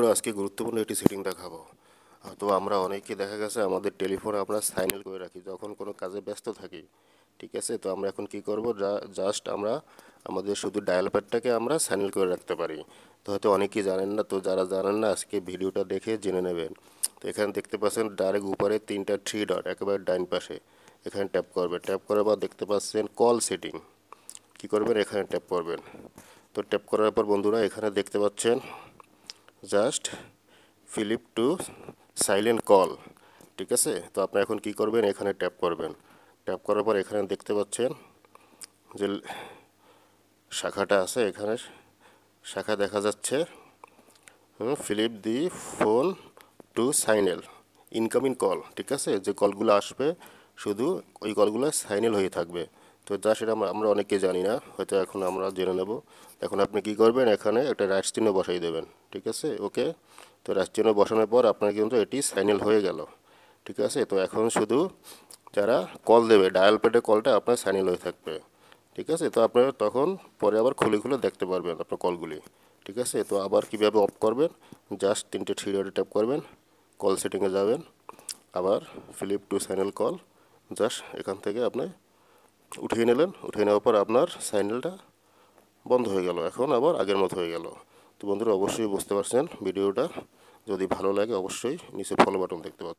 বন্ধুরা আজকে গুরুত্বপূর্ণ একটি সেটিং দেখাবো তো আমরা অনেকে দেখা গেছে আমাদের টেলিফোনে আমরা সাইনাল করে রাখি যখন কোনো কাজে ব্যস্ত থাকি ঠিক আছে তো আমরা এখন কি করব জাস্ট আমরা আমাদের শুধু ডায়াল প্যাডটাকে আমরা সাইনাল করে রাখতে পারি তো হয়তো অনেকেই জানেন না তো যারা জানেন না আজকে ভিডিওটা দেখে জেনে নেবেন তো এখানে দেখতে পাচ্ছেন ডাইরেক্ট উপরে তিনটা থ্রি ডট একেবারে ডাইন পাশে এখানে ট্যাপ করবে ট্যাপ করার পর দেখতে পাচ্ছেন কল সেটিং কি করবেন এখানে ট্যাপ করবেন তো ট্যাপ করার পর বন্ধুরা এখানে দেখতে পাচ্ছেন just flip to silent call ঠিক আছে তো আপনি এখন কি করবেন এখানে ট্যাপ করবেন ট্যাপ করার পর এখানে দেখতে পাচ্ছেন যে শাখাটা আছে এখানে শাখা দেখা যাচ্ছে flip the phone to silent incoming call ঠিক আছে যে কলগুলো আসবে শুধু ওই কলগুলো সাইনেল হয়ে থাকবে তো যা সেটা আমরা অনেকে জানি না হয়তো এখন আমরা জেনে নেব এখন আপনি কি করবেন এখানে একটা রাইটস চিহ্ন বসাই দেবেন ঠিক আছে ওকে তো রাইটস চিহ্ন বসানোর পর আপনার কিন্তু এটি সাইনেল হয়ে গেল ঠিক আছে তো এখন শুধু যারা কল দেবে ডায়াল প্যাডের কলটা আপনার সাইনেল হয়ে থাকবে ঠিক আছে তো আপনারা তখন পরে আবার খুলে খুলে দেখতে পারবেন আপনার কলগুলি ঠিক আছে তো আবার কীভাবে অফ করবেন জাস্ট তিনটে থ্রি ডটে ট্যাপ করবেন কল সেটিংয়ে যাবেন আবার flip to silent call just এখান থেকে আপনি উঠিয়ে নিলেন উঠিয়ে নেওয়ার পর আপনার সাইনেলটা বন্ধ হয়ে গেল এখন আবার আগের মতো হয়ে গেল তো বন্ধুরা অবশ্যই বুঝতে পারছেন ভিডিওটা যদি ভালো লাগে অবশ্যই নিচে ফলো বাটন দেখতে পাচ্ছেন